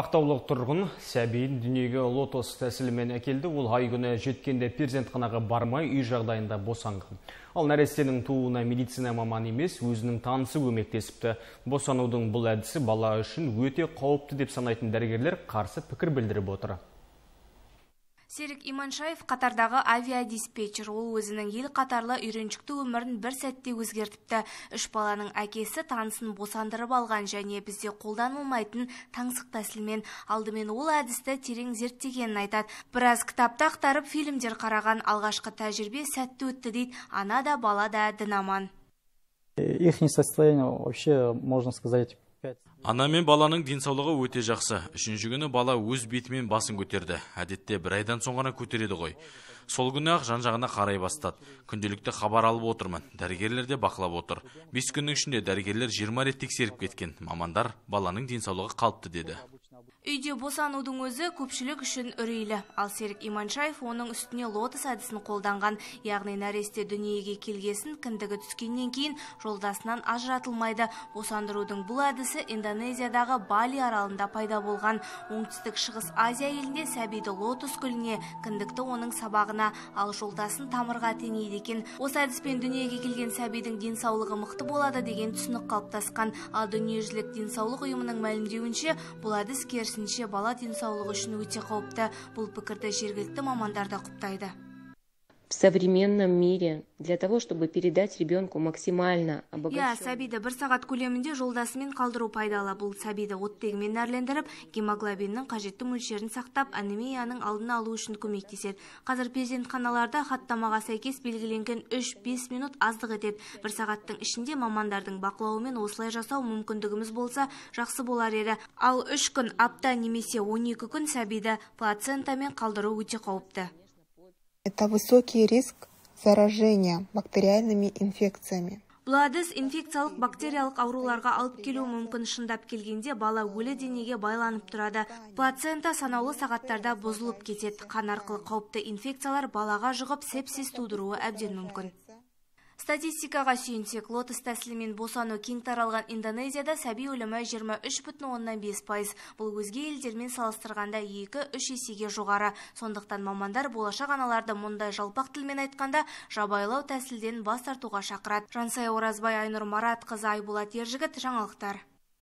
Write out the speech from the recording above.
Ақтаулық тұрғын сәбейін дүниеге лотос тәсілімен әкелді. Ол ай жеткенде жеткенде перзентханаға бармай үй жағдайында босанған. Ал нәрестенің тууына медицина маман емес, өзінің танысы көмектесіпті. Босанудың бұл әдісі бала үшін өте қауіпті деп санайтын дәрігерлер қарсы пікір білдіріп отыр серік иманшаев қатардағы авиадиспетчер ол өзінің ел қатарлы үйреншікті өмірін бір сәтте өзгертіпті үш баланың әкесі танысын босандырып алған және бізде қолданылмайтын таңсық тәсілмен алдымен ол әдісті терең зерттегенін айтады біраз кітапты ақтарып фильмдер қараған алғашқы тәжірибе сәтті өтті дейді ана да бала да дін э, состояние вообще можно сказать ана мен баланың денсаулығы өте жақсы үшінші күні бала өз бетімен басын көтерді әдетте бір айдан соң ғана көтереді ғой сол күні ақ жан жағына қарай бастады күнделікті хабар алып отырмын дәрігерлер де бақылап отыр бес күннің ішінде дәрігерлер жиырма рет тексеріп кеткен мамандар баланың денсаулығы қалыпты деді Үйде босанудың өзі көпшілік үшін үрейлі. Ал Серік Иманшаев оның үстіне лотос әдісін қолданған, яғни нәресте дүниеге келгесін кіндігі түскеннен кейін жолдасынан ажыратылмайды. Босандырудың бұл әдісі Индонезиядағы Бали аралында пайда болған. Оңтүстік шығыс Азия елінде сәбиді лотос гүліне, кіндікті оның сабағына, ал жолдасын тамырға теңейді екен. Осы әдіспен дүниеге келген сәбидің денсаулығы мықты болады деген түсінік қалыптасқан. Ал дүниежүзілік денсаулық ұйымының мәлімдеуінше бұл әдіс керісінше бала денсаулығы үшін өте қауіпті бұл пікірді жергілікті мамандар да құптайды в современном мире для того, чтобы передать ребенку максимально Иә, бір сағат көлемінде жолдасымен қалдыру пайдалы. Бұл сәбиді оттегімен нәрлендіріп, гемоглобиннің қажетті мөлшерін сақтап, анемияның алдын алу үшін көмектеседі. Қазір қаналарда хаттамаға сәйкес белгіленген 3-5 минут аздық етеді. Бір сағаттың ішінде мамандардың бақылауымен осылай жасау мүмкіндігіміз болса, жақсы болар еді. Ал 3 күн, апта немесе 12 күн сәбиді плацентамен қалдыру өте қауіпті. Это высокий риск заражения бактериальными инфекциями. бұл әдіс инфекциялық бактериялық ауруларға алып келу мүмкін шындап келгенде бала өлі денеге байланып тұрады плацента санаулы сағаттарда бұзылып кетеді қан арқылы қауіпті инфекциялар балаға жұғып сепсис тудыруы әбден мүмкін Статистикаға сүйенсек, лотос тәсілімен босану кең таралған Индонезияда сәби өлімі 23,5 пайыз. Бұл өзге елдермен салыстырғанда 2-3 есеге жоғары. Сондықтан мамандар болашақ аналарды мұндай жалпақ тілмен айтқанда жабайлау тәсілден бас тартуға шақырады. Жансай Оразбай, Айнұр Марат, қызы Айбулат Ержігіт, жаңалықтар.